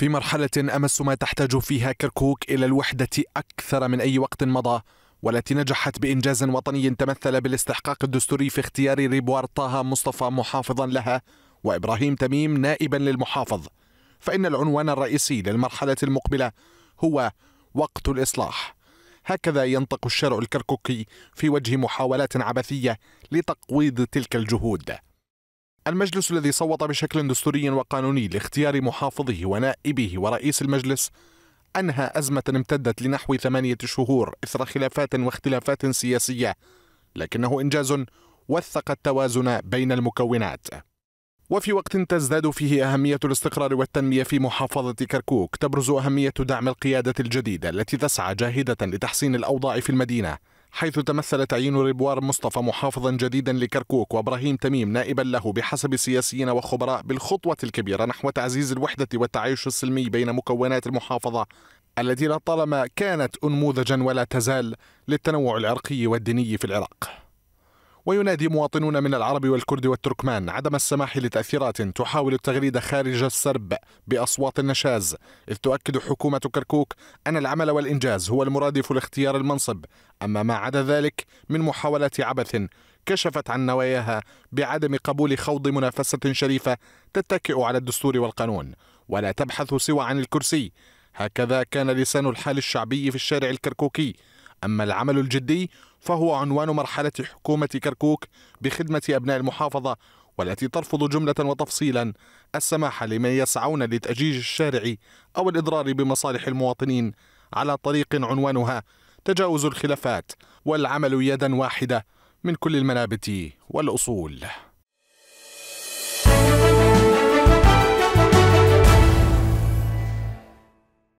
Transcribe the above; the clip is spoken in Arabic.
في مرحلة أمس ما تحتاج فيها كركوك إلى الوحدة أكثر من أي وقت مضى والتي نجحت بإنجاز وطني تمثل بالاستحقاق الدستوري في اختيار ريبوار طه مصطفى محافظا لها وإبراهيم تميم نائبا للمحافظ فإن العنوان الرئيسي للمرحلة المقبلة هو وقت الإصلاح هكذا ينطق الشرع الكركوكي في وجه محاولات عبثية لتقويض تلك الجهود المجلس الذي صوت بشكل دستوري وقانوني لاختيار محافظه ونائبه ورئيس المجلس أنهى أزمة امتدت لنحو ثمانية شهور إثر خلافات واختلافات سياسية لكنه إنجاز وثق التوازن بين المكونات وفي وقت تزداد فيه أهمية الاستقرار والتنمية في محافظة كركوك تبرز أهمية دعم القيادة الجديدة التي تسعى جاهدة لتحسين الأوضاع في المدينة حيث تمثل تعيين ريبوار مصطفى محافظا جديدا لكركوك وابراهيم تميم نائبا له بحسب السياسيين وخبراء بالخطوه الكبيره نحو تعزيز الوحده والتعايش السلمي بين مكونات المحافظه التي لطالما كانت انموذجا ولا تزال للتنوع العرقي والديني في العراق وينادي مواطنون من العرب والكرد والتركمان عدم السماح لتأثيرات تحاول التغريد خارج السرب بأصوات النشاز إذ تؤكد حكومة كركوك أن العمل والإنجاز هو المرادف لاختيار المنصب أما ما عدا ذلك من محاولات عبث كشفت عن نواياها بعدم قبول خوض منافسة شريفة تتكئ على الدستور والقانون ولا تبحث سوى عن الكرسي هكذا كان لسان الحال الشعبي في الشارع الكركوكي أما العمل الجدي فهو عنوان مرحلة حكومة كركوك بخدمة أبناء المحافظة والتي ترفض جملة وتفصيلا السماح لمن يسعون لتأجيج الشارع أو الإضرار بمصالح المواطنين على طريق عنوانها تجاوز الخلافات والعمل يدا واحدة من كل المنابت والأصول